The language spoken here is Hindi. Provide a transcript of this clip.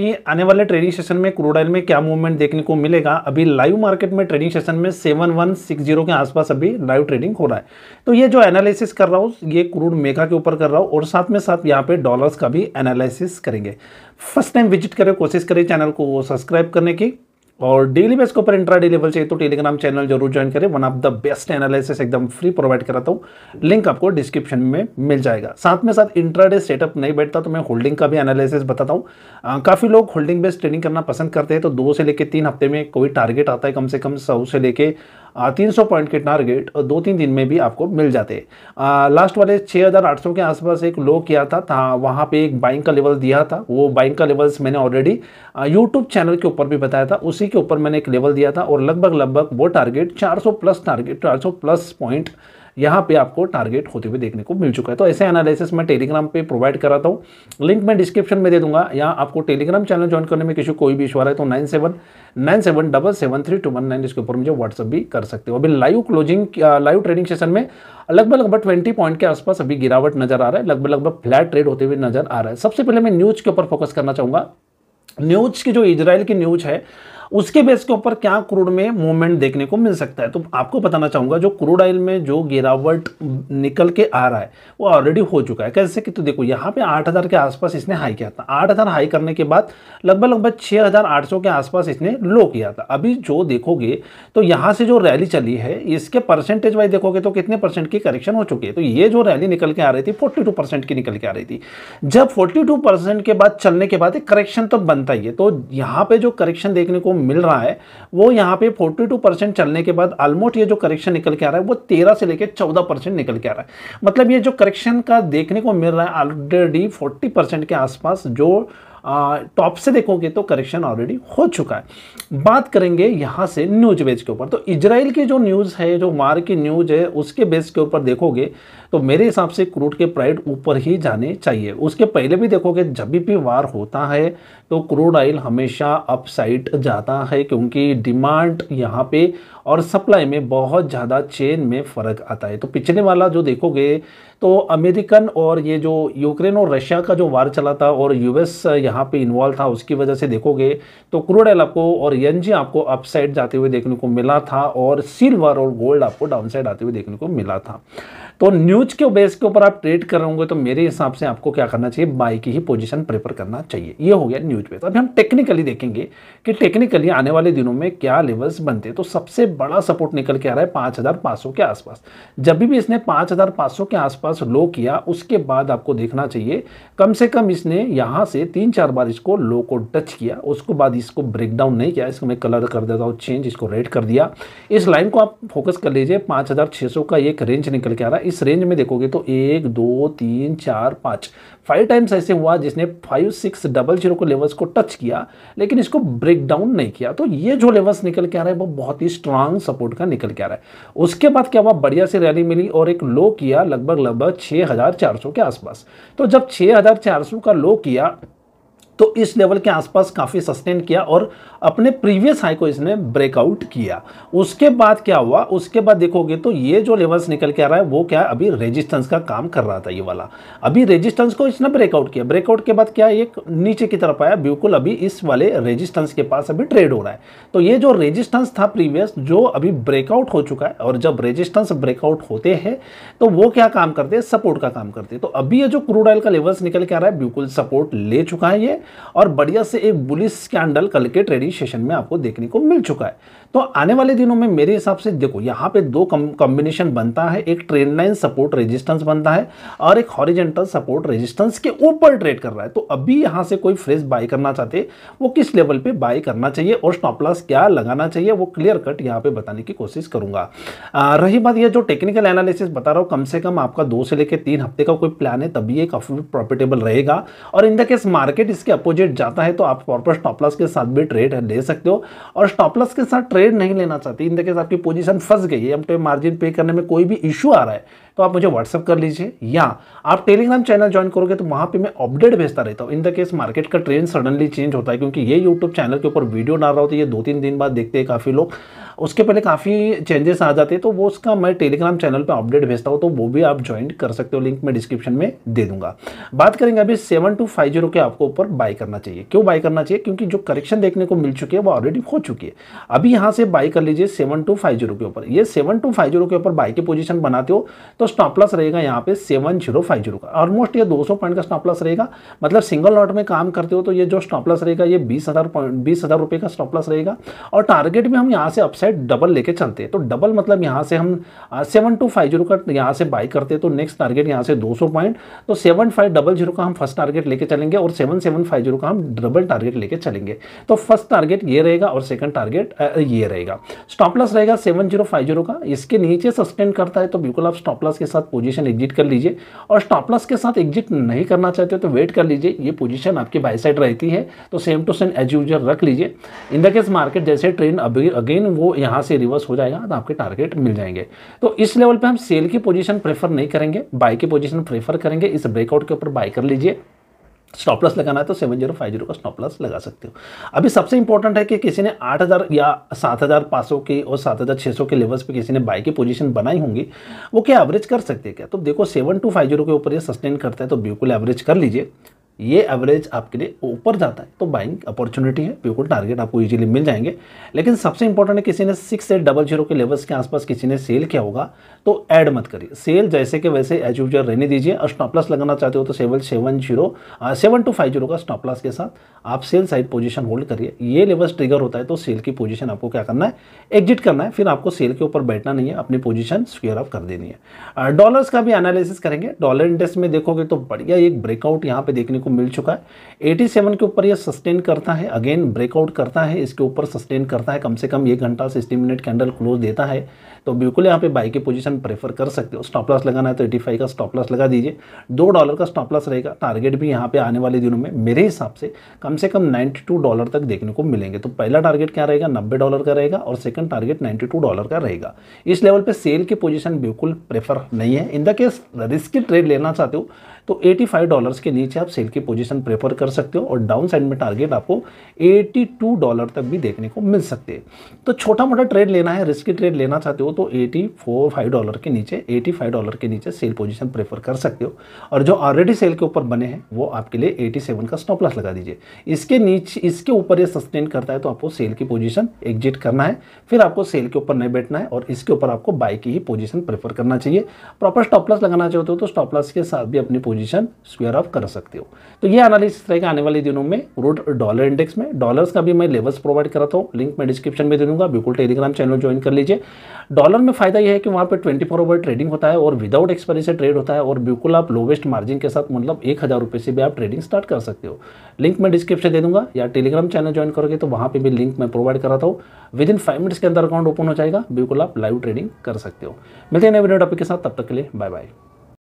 कि आने वाले ट्रेडिंग सेशन में क्रूड ऑयल में क्या मूवमेंट देखने को मिलेगा अभी लाइव मार्केट में ट्रेडिंग सेशन में सेवन वन सिक्स जीरो के आसपास अभी लाइव ट्रेडिंग हो रहा है तो ये जो एनालिसिस कर रहा हूँ ये क्रूड मेगा के ऊपर कर रहा हूँ और साथ में साथ यहाँ पे डॉलर्स का भी एनालिसिस करेंगे फर्स्ट टाइम विजिट करें कोशिश करें चैनल को सब्सक्राइब करने की और डेली बेस के ऊपर डे लेवल चाहिए तो टेलीग्राम चैनल जरूर ज्वाइन करें one of the best analysis एकदम फ्री प्रोवाइड कराता हूँ लिंक आपको डिस्क्रिप्शन में मिल जाएगा साथ में साथ डे सेटअप नहीं बैठता तो मैं होल्डिंग का भी एनालिसिस बताता हूँ काफ़ी लोग होल्डिंग बेस्ड ट्रेडिंग करना पसंद करते हैं तो दो से लेकर तीन हफ्ते में कोई टारगेट आता है कम से कम सौ से लेकर तीन सौ पॉइंट के टारगेट दो तीन दिन में भी आपको मिल जाते लास्ट वाले छः हज़ार आठ सौ के आसपास एक लो किया था, था वहाँ पे एक बाइंग का लेवल दिया था वो बाइंग का लेवल्स मैंने ऑलरेडी यूट्यूब चैनल के ऊपर भी बताया था उसी के ऊपर मैंने एक लेवल दिया था और लगभग लगभग वो टारगेट चार सौ प्लस टारगेट चार सौ प्लस पॉइंट यहाँ पे आपको टारगेट होते हुए देखने को मिल चुका है तो ऐसे एनालिसिस मैं टेलीग्राम पे प्रोवाइड कराता हूँ लिंक मैं डिस्क्रिप्शन में दे दूंगा यहाँ आपको टेलीग्राम चैनल ज्वाइन करने में किसी कोई भी इशू है तो nine seven nine seven double seven three two one nine इसके ऊपर मुझे व्हाट्सअप भी कर सकते हो अभी live closing live trading session में लगभग लगभग ट्वेंटी पॉइंट के आसपास अभी गिरावट नजर आ रहा है लगभग लगभग फ्लैट ट्रेड होते हुए नजर आ रहा है सबसे पहले मैं न्यूज के ऊपर फोकस करना चाहूंगा न्यूज की जो इजराइल की न्यूज है उसके बेस के ऊपर क्या क्रूड में मूवमेंट देखने को मिल सकता है तो आपको बताना चाहूंगा जो क्रूड ऑयल में जो गिरावट निकल के आ रहा है वो ऑलरेडी हो चुका है कैसे कि तो देखो यहाँ पे 8000 के आसपास इसने हाई किया था 8000 हाई करने के बाद लगभग लगभग 6800 के आसपास इसने लो किया था अभी जो देखोगे तो यहाँ से जो रैली चली है इसके परसेंटेज वाइज देखोगे तो कितने परसेंट की करेक्शन हो चुकी है तो ये जो रैली निकल के आ रही थी फोर्टी की निकल के आ रही थी जब फोर्टी के बाद चलने के बाद एक करेक्शन तो बनता ही है तो यहाँ पर जो करेक्शन देखने को मिल रहा है वो यहाँ पे 42 परसेंट चलने के बाद ऑलमोस्ट ये जो करेक्शन निकल के आ रहा है वो 13 से लेकर 14 परसेंट निकल के आ रहा है मतलब ये जो करेक्शन का देखने को मिल रहा है ऑलरेडी 40 परसेंट के आसपास जो टॉप से देखोगे तो करेक्शन ऑलरेडी हो चुका है बात करेंगे यहाँ से न्यूज बेस के ऊपर तो इजराइल की जो न्यूज़ है जो मार की न्यूज है उसके बेस के ऊपर देखोगे तो मेरे हिसाब से क्रूड के प्राइड ऊपर ही जाने चाहिए उसके पहले भी देखोगे जब भी वार होता है तो क्रूड ऑयल हमेशा अपसाइड जाता है क्योंकि डिमांड यहाँ पे और सप्लाई में बहुत ज़्यादा चेन में फ़र्क आता है तो पिछले वाला जो देखोगे तो अमेरिकन और ये जो यूक्रेन और रशिया का जो वार चला था और यूएस यहाँ पे इन्वॉल्व था उसकी वजह से देखोगे तो क्रूड ऑयल आपको और एन आपको अपसाइड जाते हुए देखने को मिला था और सिल्वर और गोल्ड आपको डाउनसाइड आते हुए देखने को मिला था तो न्यूज के बेस के ऊपर आप ट्रेड कर रहे होंगे तो मेरे हिसाब से आपको क्या करना चाहिए बाय की ही पोजीशन प्रेफर करना चाहिए ये हो गया न्यूज बेस अभी हम टेक्निकली देखेंगे कि टेक्निकली आने वाले दिनों में क्या लेवल्स बनते हैं तो सबसे बड़ा सपोर्ट निकल के आ रहा है पाँच के आसपास जब भी इसने पाँच के आसपास लो किया उसके बाद आपको देखना चाहिए कम से कम इसने यहाँ से तीन चार बार इसको लो को टच किया उसके बाद इसको ब्रेक डाउन नहीं किया इसको मैं कलर कर देता हूँ चेंज इसको रेड कर दिया इस लाइन को आप फोकस कर लीजिए पाँच का एक रेंज निकल के आ रहा है इस रेंज में देखोगे तो एक दो तीन चार पाँच फाइव टाइम्स ऐसे हुआ जिसने फाइव सिक्स डबल जीरो को लेवल्स को टच किया लेकिन इसको ब्रेक डाउन नहीं किया तो ये जो लेवल्स निकल के आ रहा है वो बहुत ही स्ट्रांग सपोर्ट का निकल के आ रहा है उसके बाद क्या हुआ बढ़िया से रैली मिली और एक लो किया लगभग लगभग छः के आसपास तो जब छः का लो किया तो इस लेवल के आसपास काफ़ी सस्टेन किया और अपने प्रीवियस हाई को इसने ब्रेकआउट किया उसके बाद क्या हुआ उसके बाद देखोगे तो ये जो लेवल्स निकल के आ रहा है वो क्या अभी रेजिस्टेंस का काम कर रहा था ये वाला अभी रेजिस्टेंस को इसने ब्रेकआउट किया ब्रेकआउट के बाद क्या ये नीचे की तरफ आया बिल्कुल अभी इस वाले रेजिस्टेंस के पास अभी ट्रेड हो रहा है तो ये जो रेजिस्टेंस था प्रीवियस जो अभी ब्रेकआउट हो चुका है और जब रेजिस्टेंस ब्रेकआउट होते हैं तो वो क्या काम करते हैं सपोर्ट का काम करते हैं तो अभी ये जो क्रूड ऑयल का लेवल्स निकल के आ रहा है बिल्कुल सपोर्ट ले चुका है ये और बढ़िया से एक बुलिस स्कैंडल कल के ट्रेडिंग सेशन में आपको देखने को मिल चुका है तो आने वाले दिनों में मेरे हिसाब से देखो यहाँ पे दो कॉम्बिनेशन बनता है एक ट्रेंड लाइन सपोर्ट रेजिस्टेंस बनता है और एक हॉरिजेंटल सपोर्ट रेजिस्टेंस के ऊपर ट्रेड कर रहा है तो अभी यहाँ से कोई फ्रेश बाय करना चाहते वो किस लेवल पे बाय करना चाहिए और स्टॉपलॉस क्या लगाना चाहिए वो क्लियर कट यहाँ पे बताने की कोशिश करूंगा आ, रही बात यह जो टेक्निकल एनालिसिस बता रहा हूँ कम से कम आपका दो से लेकर तीन हफ्ते का कोई प्लान है तभी ये काफ़ी प्रॉफिटेबल रहेगा और इन द केस मार्केट इसके अपोजिट जाता है तो आप प्रॉपर स्टॉप के साथ भी ट्रेड ले सकते हो और स्टॉप के साथ ट्रेड नहीं लेना चाहती इन केस आपकी पोजीशन फंस गई है हम मार्जिन पे करने में कोई भी इशू आ रहा है तो आप मुझे व्हाट्सअप कर लीजिए या आप टेलीग्राम चैनल ज्वाइन करोगे तो वहाँ पे मैं अपडेट भेजता रहता हूँ इन द केस मार्केट का ट्रेंड सडनली चेंज होता है क्योंकि ये यूट्यूब चैनल के ऊपर वीडियो डाल रहा होता है ये दो तीन दिन बाद देखते हैं काफ़ी लोग उसके पहले काफ़ी चेंजेस आ जाते हैं तो वो उसका मैं टेलीग्राम चैनल पर अपडेट भेजता हूँ तो वो भी आप ज्वाइन कर सकते हो लिंक मैं डिस्क्रिप्शन में दे दूंगा बात करेंगे अभी सेवन टू फाइव जीरो के आपको ऊपर बाई करना चाहिए क्यों बाई करना चाहिए क्योंकि जो करेक्शन देखने को मिल चुकी है वो ऑलरेडी हो चुकी है अभी यहाँ से बाई कर लीजिए सेवन टू फाइव जीरो के ऊपर ये सेवन टू फाइव जीरो के ऊपर बाई की पोजिशन बनाते हो तो स्टॉपलस रहेगा यहाँ पे सेवन जीरो फाइव जीरो का ऑलमोस्ट ये दो सौ पॉइंट का स्टॉपलस रहेगा मतलब सिंगल लॉट में काम करते हो तो ये जो स्टॉपलस रहेगा ये बीस हज़ार पॉइंट बीस हज़ार रुपये का स्टॉपलस रहेगा और टारगेट भी हम यहाँ से अपसाइड साइड डबल लेके चलते हैं तो डबल मतलब यहाँ से हम सेवन टू फाइव जीरो का यहाँ से बाई करते हैं तो नेक्स्ट टारगेट यहाँ से 200 पॉइंट तो सेवन फाइव डबल जीरो का हम फर्स्ट टारगेट लेके चलेंगे और सेवन सेवन फाइव जीरो का हम डबल टारगेट लेके चलेंगे तो फर्स्ट टारगेट ये रहेगा और सेकंड टारगेट ये रहेगा स्टॉप लॉस रहेगा सेवन जीरो फाइव जीरो का इसके नीचे सस्टेंड करता है तो बिल्कुल आप स्टॉप लॉस के साथ पोजिशन एग्जिट कर लीजिए और स्टॉप लॉस के साथ एग्जिट नहीं करना चाहते हो तो वेट कर लीजिए ये पोजिशन आपकी बाई साइड रहती है तो same to same as user रख लीजिए इन द केस मार्केट जैसे ट्रेन अभी अगेन वो यहाँ से रिवर्स हो जाएगा तो आपके टारगेट मिल जाएंगे तो इस लेवल पे हम सेल की पोजीशन प्रेफर नहीं करेंगे बाय की पोजीशन प्रेफर करेंगे इस ब्रेकआउट के ऊपर बाय कर लीजिए स्टॉप लॉस लगाना है तो सेवन जीरो फाइव जीरो का स्टॉप लॉस लगा सकते हो अभी सबसे इंपॉर्टेंट है कि किसी ने आठ हज़ार या सात हज़ार पाँच सौ की और सात हज़ार छः सौ के लेवल्स पे किसी ने बाई की पोजीशन बनाई होंगी वो क्या एवरेज कर सकते हैं क्या तो देखो सेवन टू फाइव जीरो के ऊपर ये सस्टेन करता है तो बिल्कुल एवरेज कर लीजिए ये एवरेज आपके लिए ऊपर जाता है तो बाइंग अपॉर्चुनिटी है बिल्कुल टारगेट आपको इजीली मिल जाएंगे लेकिन सबसे इंपॉर्टेंट है किसी ने सिक्स एट डबल जीरो के लेवल्स के आसपास किसी ने सेल किया होगा तो ऐड मत करिए सेल जैसे कि वैसे एज यूजर रहने दीजिए और स्टॉपलस लगाना चाहते हो तो seven seven zero seven two five zero का स्टॉपलस के साथ आप सेल साइड पोजिशन होल्ड करिए ये लेवल्स ट्रिगर होता है तो सेल की पोजिशन आपको क्या करना है एग्जिट करना है फिर आपको सेल के ऊपर बैठना नहीं है अपनी पोजिशन स्क्वेयर ऑफ कर देनी है डॉलर्स का भी एनालिसिस करेंगे डॉलर इंडेक्स में देखोगे तो बढ़िया एक ब्रेकआउट यहाँ पे देखने को को मिल चुका है 87 के ऊपर ये सस्टेन करता है अगेन ब्रेकआउट करता है इसके ऊपर सस्टेन करता है कम से कम एक घंटा सिक्सटी मिनट कैंडल क्लोज देता है तो बिल्कुल यहाँ पे बाई की पोजीशन प्रेफर कर सकते हो स्टॉप लॉस लगाना है तो एटी फाइव का स्टॉप लॉस लगा दीजिए दो डॉलर का स्टॉप लॉस रहेगा टारगेट भी यहाँ पे आने वाले दिनों में मेरे हिसाब से कम से कम नाइन्टी टू डॉलर तक देखने को मिलेंगे तो पहला टारगेट क्या रहेगा नब्बे डॉलर का रहेगा और second target ninety two dollar का रहेगा इस लेवल पर सेल की पोजिशन बिल्कुल प्रेफर नहीं है in the case risky trade लेना चाहते हो तो एटी फाइव डॉलर्स के नीचे आप सेल की पोजीशन प्रेफर कर सकते हो और डाउन साइड में टारगेट आपको एटी टू डॉलर तक भी देखने को मिल सकते हैं तो छोटा मोटा ट्रेड लेना है रिस्की ट्रेड लेना चाहते हो तो 84.5 डॉलर के नीचे 85 डॉलर के नीचे सेल पोजीशन प्रेफर कर सकते हो और जो ऑलरेडी सेल के ऊपर बने हैं वो आपके लिए 87 का स्टॉप लॉस लगा दीजिए इसके नीचे इसके ऊपर ये सस्टेन करता है तो आपको सेल की पोजीशन एग्जिट करना है फिर आपको सेल के ऊपर नहीं बैठना है और इसके ऊपर आपको बाय की ही पोजिशन प्रेफर करना चाहिए प्रॉपर स्टॉप लॉस लगाना चाहते हो तो स्टॉप लॉस के साथ भी अपनी पोजिशन स्क्वेयर ऑफ कर सकते हो तो ये एनालिसिस रहेगा आने वाले दिनों में रोड डॉलर इंडेक्स में डॉलर्स का भी मैं लेवल्स प्रोवाइड कराता हूँ लिंक मैं डिस्क्रिप्शन में दे दूंगा बिल्कुल टेलीग्राम चैनल ज्वाइन कर लीजिए डॉलर डॉलर में फ़ायदा यह है कि वहाँ पे 24 फोर ओवर ट्रेडिंग होता है और विदाउट एक्सपायरी से ट्रेड होता है और बिल्कुल आप लोवेस्ट मार्जिन के साथ मतलब एक हज़ार रुपये से भी आप ट्रेडिंग स्टार्ट कर सकते हो लिंक मैं डिस्क्रिप्शन दे दूंगा या टेलीग्राम चैनल ज्वाइन करोगे तो वहाँ पर भी लिंक मैं प्रोवाइड कराता हूँ विद इन फाइव मिनट्स के अंदर अकाउंट ओपन हो जाएगा बिल्कुल आप लाइव ट्रेडिंग कर सकते हो मिलते हैं नए वीडियो टॉपिक के साथ तब तक के लिए बाय बाय